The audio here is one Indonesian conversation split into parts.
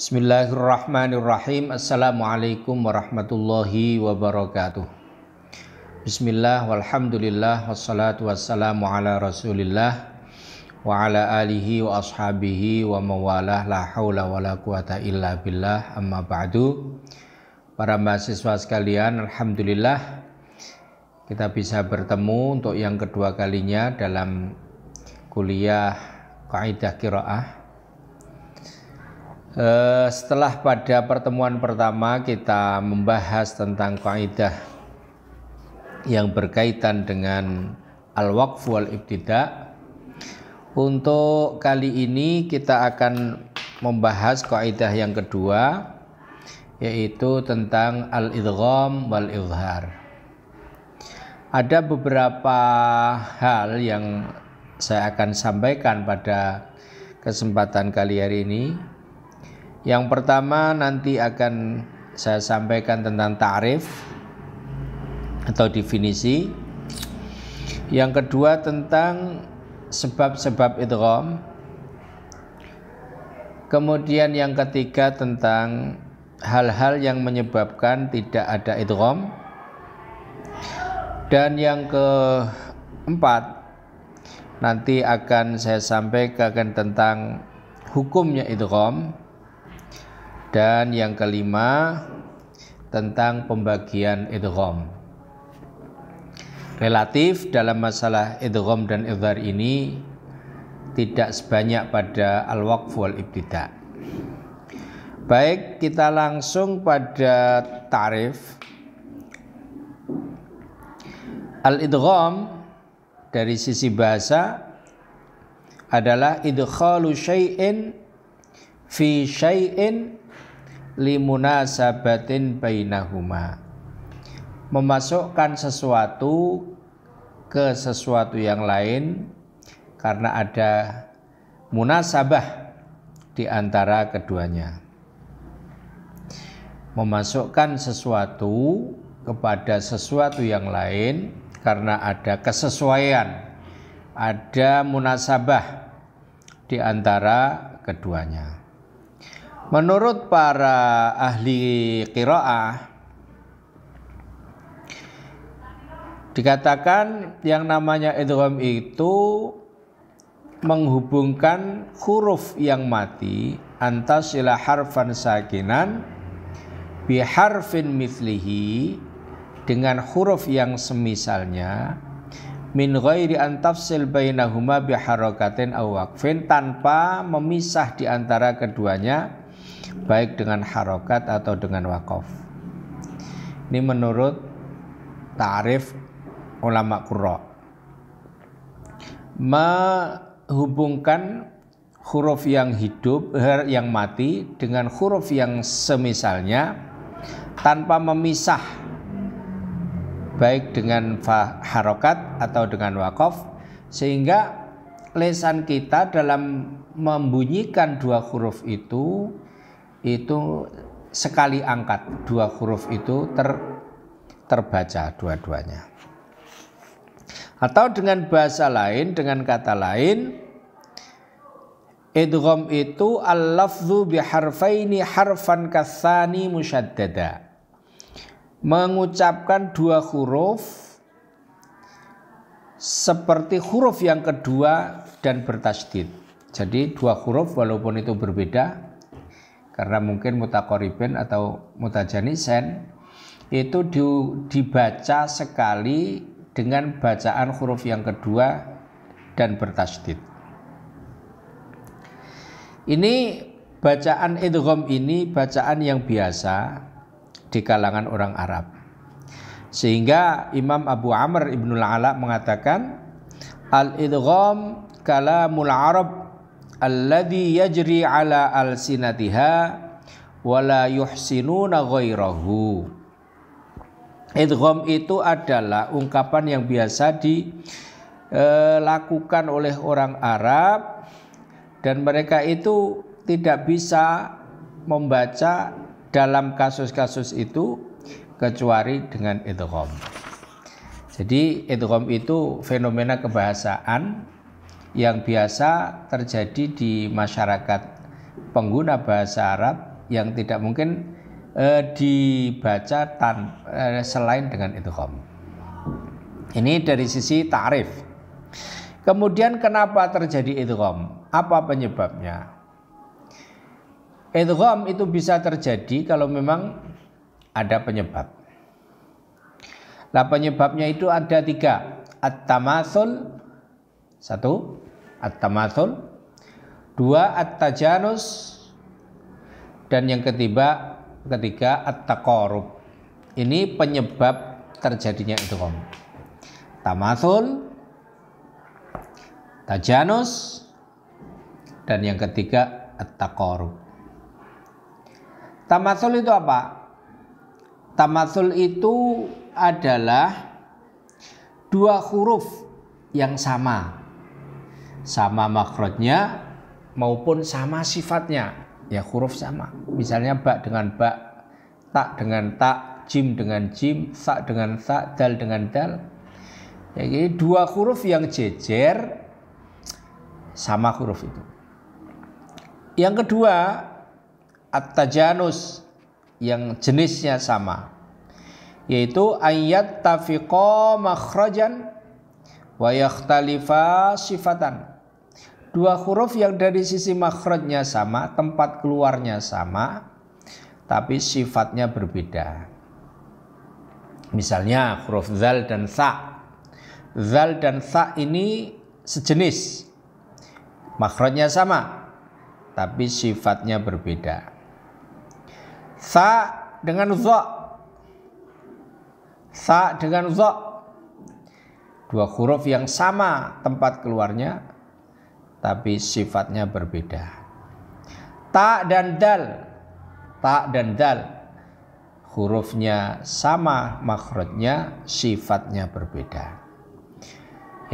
Bismillahirrahmanirrahim. Assalamualaikum warahmatullahi wabarakatuh. Bismillah walhamdulillah wassalatu wassalamu ala rasulillah wa ala alihi wa ashabihi wa mawalah la hawla wa la quwata illa billah amma ba'du Para mahasiswa sekalian Alhamdulillah kita bisa bertemu untuk yang kedua kalinya dalam kuliah kaidah kiroah Eh, setelah pada pertemuan pertama kita membahas tentang kaidah yang berkaitan dengan al-waqf wal ibtida. Untuk kali ini kita akan membahas kaidah yang kedua yaitu tentang al-idgham wal izhar. Ada beberapa hal yang saya akan sampaikan pada kesempatan kali hari ini yang pertama nanti akan saya sampaikan tentang tarif atau definisi. Yang kedua tentang sebab-sebab idrom. Kemudian yang ketiga tentang hal-hal yang menyebabkan tidak ada idrom. Dan yang keempat nanti akan saya sampaikan tentang hukumnya idrom. Dan yang kelima tentang pembagian idgham. Relatif dalam masalah idgham dan idhar ini tidak sebanyak pada al-waqf wal ibtida. Baik, kita langsung pada tarif. Al-idgham dari sisi bahasa adalah idkhalu syai'in fi syai'in limuna sabatin bainahuma memasukkan sesuatu ke sesuatu yang lain karena ada munasabah di antara keduanya memasukkan sesuatu kepada sesuatu yang lain karena ada kesesuaian ada munasabah di antara keduanya Menurut para ahli kiroah dikatakan yang namanya idgham itu menghubungkan huruf yang mati antas ila harfan sakinan bi harfin mithlihi dengan huruf yang semisalnya min ghairi antafsil bainahuma bi awakfin tanpa memisah di antara keduanya baik dengan harokat atau dengan wakaf. Ini menurut tarif ulama kuro Menghubungkan huruf yang hidup yang mati dengan huruf yang semisalnya tanpa memisah baik dengan harokat atau dengan wakaf sehingga lesan kita dalam membunyikan dua huruf itu itu sekali angkat dua huruf itu ter, terbaca dua-duanya. Atau dengan bahasa lain, dengan kata lain, idgham itu al-lafzu bi harfaini harfan kathani musyaddada. Mengucapkan dua huruf seperti huruf yang kedua dan bertasdid. Jadi dua huruf walaupun itu berbeda karena mungkin mutakoribin atau mutajanisen itu di, dibaca sekali dengan bacaan huruf yang kedua dan bertasdid. Ini bacaan idgham ini bacaan yang biasa di kalangan orang Arab. Sehingga Imam Abu Amr al Ala mengatakan al idgham kalamul Arab alladhi yajri ala alsinatiha wala yuhsinuna ghairahu idgham itu adalah ungkapan yang biasa dilakukan e, oleh orang Arab dan mereka itu tidak bisa membaca dalam kasus-kasus itu kecuali dengan idgham. Jadi idgham itu fenomena kebahasaan yang biasa terjadi di masyarakat pengguna bahasa Arab yang tidak mungkin eh, dibaca tan eh, selain dengan idgham. Ini dari sisi ta'rif. Kemudian kenapa terjadi idgham? Apa penyebabnya? Idgham itu bisa terjadi kalau memang ada penyebab. Nah penyebabnya itu ada tiga. at satu, at-tamathul. Dua, at-tajanus. Dan yang ketiga, ketiga at-taqarub. Ini penyebab terjadinya itu kom Tamathul, tajanus, dan yang ketiga at-taqarub. Tamathul itu apa? Tamathul itu adalah dua huruf yang sama sama makrotnya maupun sama sifatnya ya huruf sama misalnya bak dengan bak tak dengan tak jim dengan jim tak dengan tak dal dengan dal ya, jadi dua huruf yang jejer sama huruf itu yang kedua at yang jenisnya sama yaitu ayat tafiqo makhrajan wa sifatan dua huruf yang dari sisi makhrajnya sama, tempat keluarnya sama, tapi sifatnya berbeda. Misalnya huruf zal dan sa. Zal dan sa ini sejenis. Makhrajnya sama, tapi sifatnya berbeda. Sa dengan za. Sa dengan za. Dua huruf yang sama tempat keluarnya tapi sifatnya berbeda. Ta dan dal, ta dan dal, hurufnya sama, makrotnya sifatnya berbeda.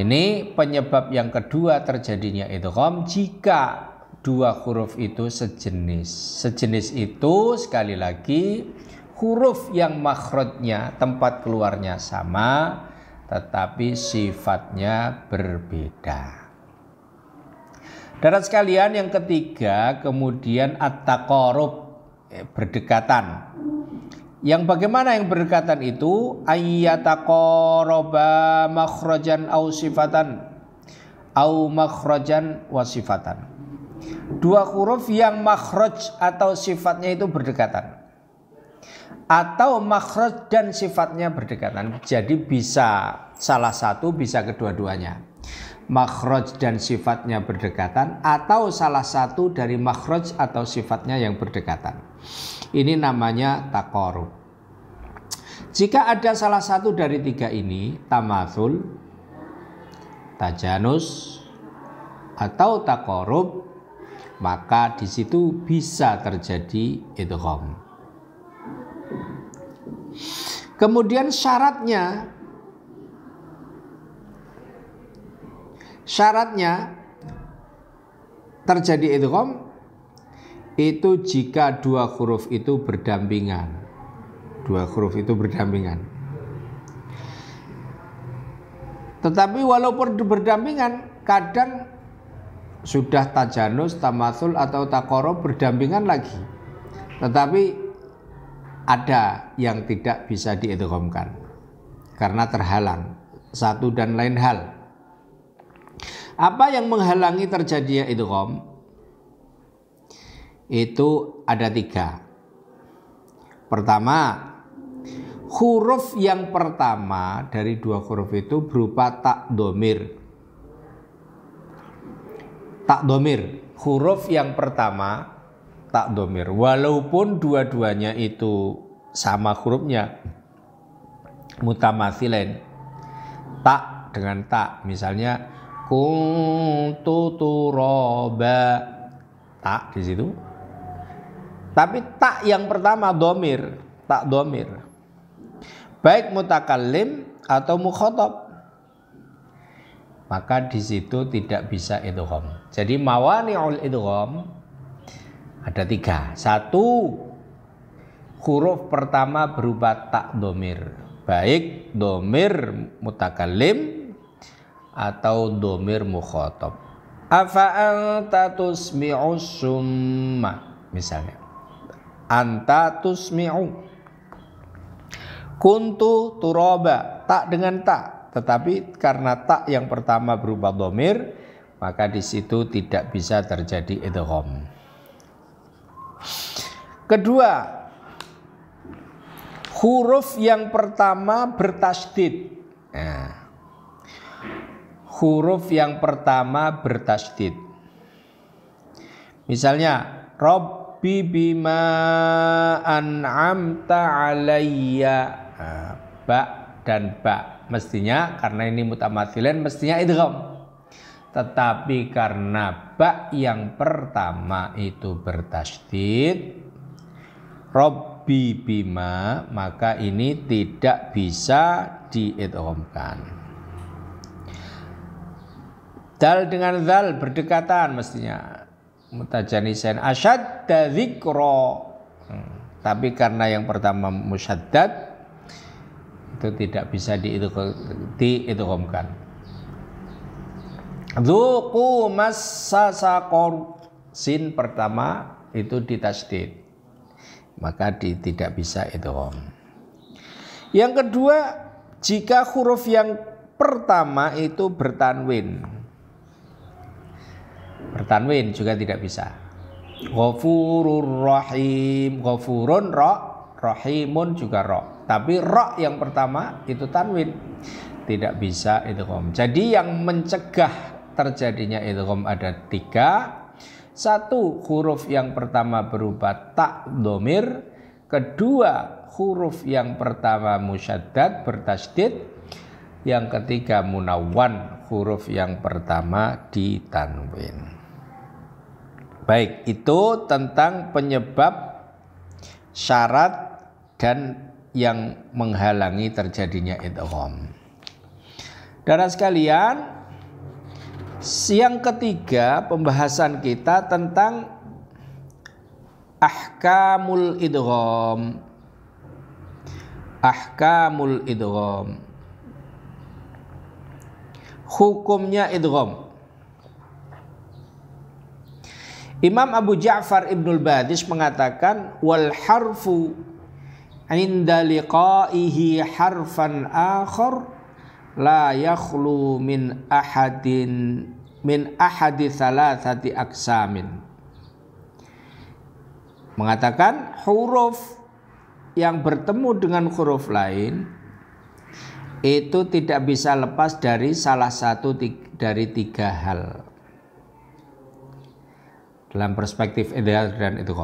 Ini penyebab yang kedua terjadinya itu kom jika dua huruf itu sejenis. Sejenis itu sekali lagi huruf yang makrotnya tempat keluarnya sama tetapi sifatnya berbeda. Darat sekalian yang ketiga kemudian at-taqarub eh, berdekatan. Yang bagaimana yang berdekatan itu ayyataqaraba makhrajan au sifatan au makhrajan wasifatan. Dua huruf yang makhraj atau sifatnya itu berdekatan. Atau makhraj dan sifatnya berdekatan. Jadi bisa salah satu bisa kedua-duanya makhraj dan sifatnya berdekatan atau salah satu dari makhraj atau sifatnya yang berdekatan. Ini namanya takorub. Jika ada salah satu dari tiga ini, tamathul, tajanus, atau takorub, maka di situ bisa terjadi idgham. Kemudian syaratnya Syaratnya terjadi idgham itu jika dua huruf itu berdampingan. Dua huruf itu berdampingan. Tetapi walaupun berdampingan kadang sudah tajanus, tamasul atau takoro berdampingan lagi. Tetapi ada yang tidak bisa diidghamkan karena terhalang satu dan lain hal. Apa yang menghalangi terjadinya itu idgham? Itu ada tiga. Pertama, huruf yang pertama dari dua huruf itu berupa tak domir. Tak domir, huruf yang pertama tak domir. Walaupun dua-duanya itu sama hurufnya, mutamathilen, tak dengan tak. Misalnya kuntu turoba tak di situ tapi tak yang pertama domir tak domir baik mutakalim atau mukhotob maka di situ tidak bisa idgham jadi mawani ul idgham ada tiga satu huruf pertama berupa tak domir baik domir mutakalim atau domir mukhotob. Afa anta tusmi'u summa misalnya. Anta tusmi'u. Kuntu turoba tak dengan tak tetapi karena tak yang pertama berupa domir maka di situ tidak bisa terjadi idgham. Kedua, huruf yang pertama bertasdid. Nah, huruf yang pertama bertasdid. Misalnya Robbi bima an'amta alayya ba dan ba mestinya karena ini mutamatsilan mestinya idgham. Tetapi karena ba yang pertama itu bertasdid Robbi bima maka ini tidak bisa diidghamkan. Dal dengan dal berdekatan mestinya. Mutajanisain asyad dzikra. Hmm. Tapi karena yang pertama musyaddad itu tidak bisa diidghamkan. Dzuqu massaqor sin pertama itu ditasdid. Maka di, tidak bisa hom. Yang kedua, jika huruf yang pertama itu bertanwin, bertanwin juga tidak bisa ghafurur rahim ghafurun ro rahimun juga ro tapi ro yang pertama itu tanwin tidak bisa idgham jadi yang mencegah terjadinya idgham ada tiga satu huruf yang pertama berupa tak domir kedua huruf yang pertama musyaddad bertasdid yang ketiga munawan huruf yang pertama ditanwin Baik, itu tentang penyebab syarat dan yang menghalangi terjadinya idgham. Darah sekalian, siang ketiga pembahasan kita tentang ahkamul idgham. Ahkamul idgham. Hukumnya idgham. Imam Abu Ja'far Ibnul Badis mengatakan wal harfu inda liqaihi harfan akhar la yakhlu min ahadin min ahadi thalathati aksamin mengatakan huruf yang bertemu dengan huruf lain itu tidak bisa lepas dari salah satu dari tiga hal dalam perspektif ideal dan itu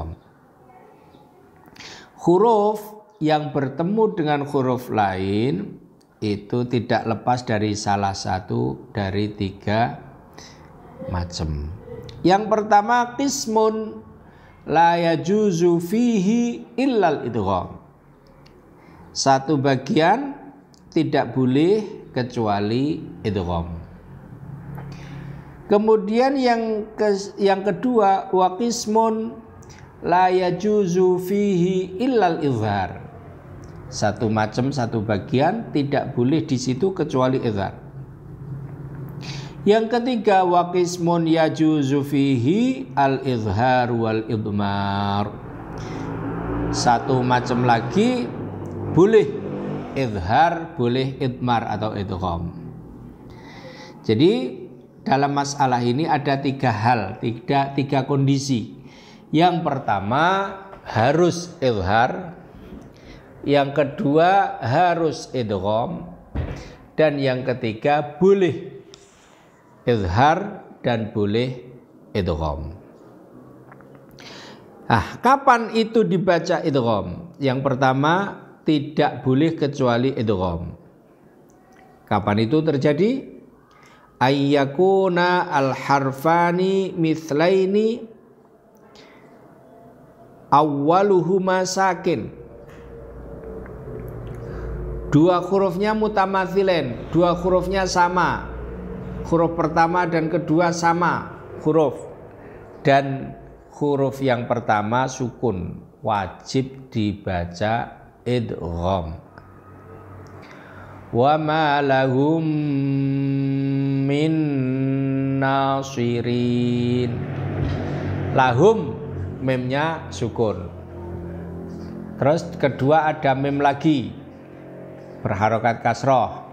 Huruf yang bertemu dengan huruf lain itu tidak lepas dari salah satu dari tiga macam. Yang pertama kismun la yajuzu fihi illal idgham. Satu bagian tidak boleh kecuali idgham. Kemudian yang ke, yang kedua wakismun la yajuzu fihi illal izhar. Satu macam satu bagian tidak boleh di situ kecuali izhar. Yang ketiga wakismun yajuzu fihi al izhar wal idmar. Satu macam lagi boleh izhar, boleh idmar atau idgham. Jadi dalam masalah ini ada tiga hal, tiga, tiga kondisi. Yang pertama harus ilhar, yang kedua harus idgham, dan yang ketiga boleh ilhar dan boleh idgham. Nah, kapan itu dibaca idgham? Yang pertama tidak boleh kecuali idgham. Kapan itu terjadi? ayyakuna al harfani mithlaini awwaluhuma sakin dua hurufnya mutamathilen dua hurufnya sama huruf pertama dan kedua sama huruf dan huruf yang pertama sukun wajib dibaca idgham wa ma lahum min nasirin lahum memnya sukun terus kedua ada mem lagi berharokat kasroh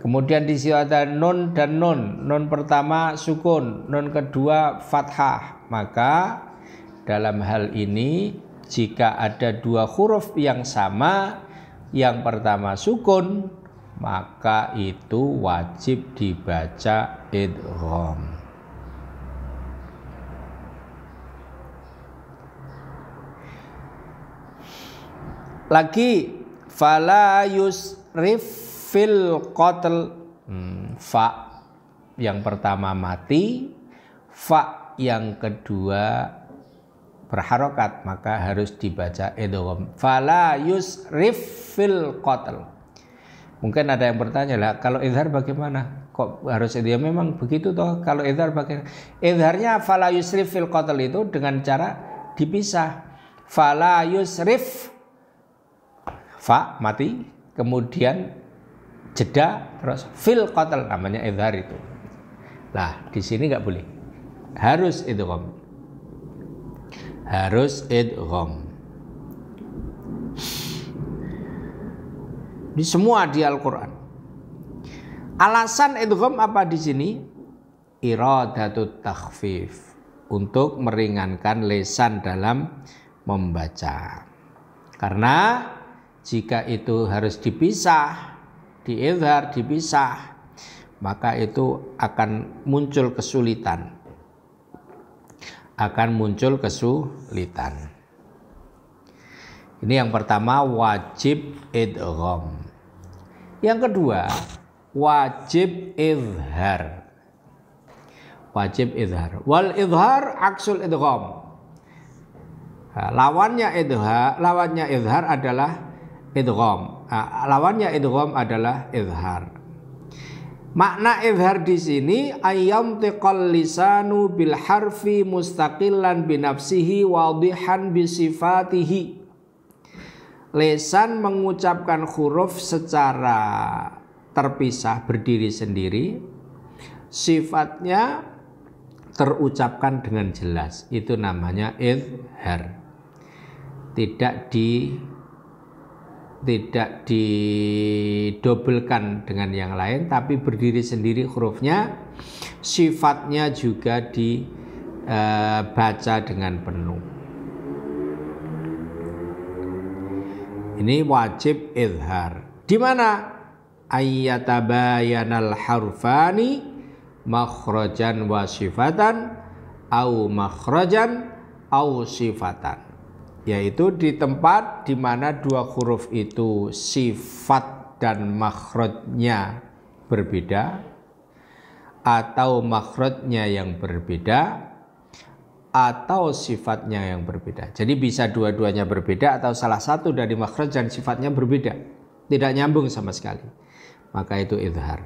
kemudian di situ ada nun dan nun nun pertama sukun nun kedua fathah maka dalam hal ini jika ada dua huruf yang sama yang pertama sukun maka itu wajib dibaca idgham lagi fala yusrif fil qatl hmm, fa yang pertama mati fa yang kedua berharokat maka harus dibaca idgham fala yusrif fil qatl mungkin ada yang bertanya lah kalau idhar bagaimana kok harus dia memang begitu toh kalau idhar bagaimana idharnya fala yusrif fil qatl itu dengan cara dipisah fala yusrif fa mati kemudian jeda terus fil qatl namanya idhar itu lah di sini nggak boleh harus idgham harus idgham. Di semua di Al-Qur'an. Alasan idgham apa di sini? Iradatut takhfif untuk meringankan lesan dalam membaca. Karena jika itu harus dipisah, diizhar, dipisah, maka itu akan muncul kesulitan akan muncul kesulitan. Ini yang pertama wajib idgham. Yang kedua wajib izhar. Wajib izhar. Wal izhar aksul idgham. Lawannya idhar, lawannya izhar adalah idgham. Lawannya idgham adalah izhar. Makna izhar di sini ayam tiqal lisanu bil harfi mustaqillan binafsihi wadihan bisifatihi. Lesan mengucapkan huruf secara terpisah berdiri sendiri. Sifatnya terucapkan dengan jelas. Itu namanya izhar. Tidak di tidak didobelkan dengan yang lain tapi berdiri sendiri hurufnya sifatnya juga dibaca eh, dengan penuh ini wajib izhar di mana ayyatabayanal harfani makhrajan wa sifatan au makhrajan au sifatan yaitu di tempat di mana dua huruf itu sifat dan makhrajnya berbeda atau makhrajnya yang berbeda atau sifatnya yang berbeda. Jadi bisa dua-duanya berbeda atau salah satu dari makhraj dan sifatnya berbeda. Tidak nyambung sama sekali. Maka itu izhar.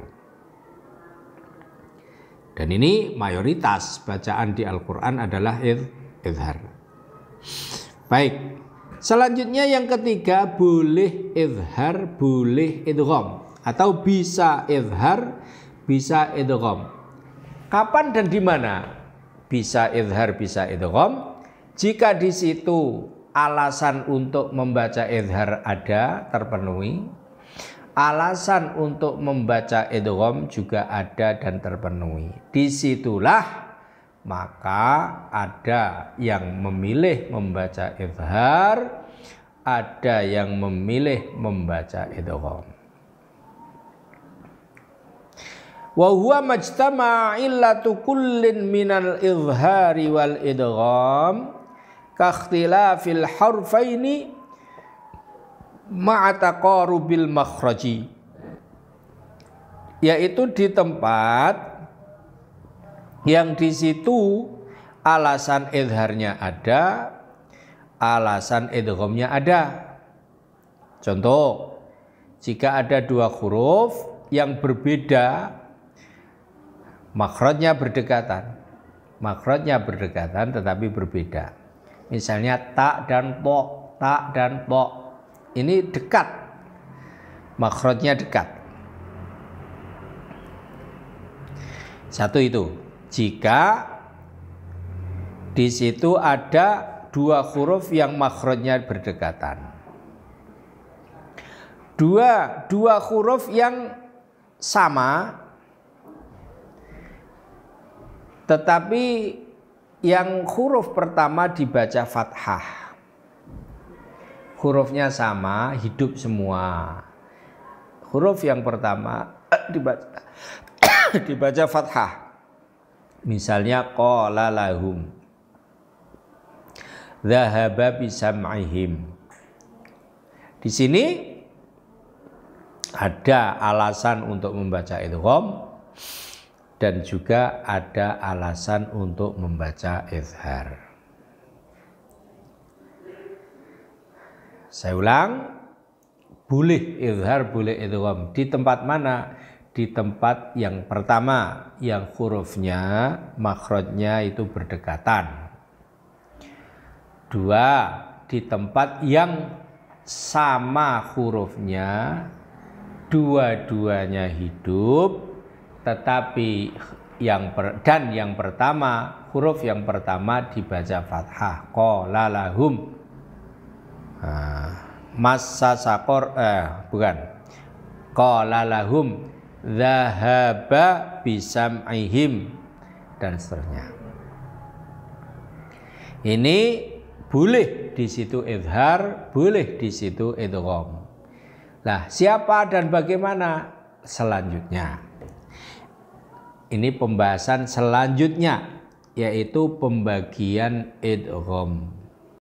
Dan ini mayoritas bacaan di Al-Qur'an adalah izhar. Baik. Selanjutnya yang ketiga boleh idhar, boleh idgham atau bisa idhar, bisa idgham. Kapan dan di mana? Bisa idhar, bisa idgham. Jika di situ alasan untuk membaca idhar ada terpenuhi, alasan untuk membaca idgham juga ada dan terpenuhi. Disitulah maka ada yang memilih membaca izhar, ada yang memilih membaca idgham. Wa huwa majtama illatu kullin minal izhari wal idgham ka ikhtilafil harfaini ma'a taqarubil makhraji yaitu di tempat yang di situ alasan idharnya ada, alasan idghamnya ada. Contoh, jika ada dua huruf yang berbeda, makrotnya berdekatan. Makrotnya berdekatan tetapi berbeda. Misalnya tak dan po, tak dan po. Ini dekat. Makrotnya dekat. Satu itu jika di situ ada dua huruf yang makronya berdekatan. Dua dua huruf yang sama tetapi yang huruf pertama dibaca fathah. Hurufnya sama, hidup semua. Huruf yang pertama dibaca dibaca fathah. Misalnya qala lahum dhahaba bisam'ihim. Di sini ada alasan untuk membaca idgham dan juga ada alasan untuk membaca izhar. Saya ulang, boleh izhar, boleh idgham. Di tempat mana? di tempat yang pertama yang hurufnya makrotnya itu berdekatan. Dua, di tempat yang sama hurufnya dua-duanya hidup tetapi yang per, dan yang pertama huruf yang pertama dibaca fathah qolalahum nah, masa sakor eh bukan kolalahum Zahaba bisam'ihim dan seterusnya. Ini boleh di situ idhar, boleh di situ idgham. Nah, siapa dan bagaimana selanjutnya? Ini pembahasan selanjutnya yaitu pembagian idgham.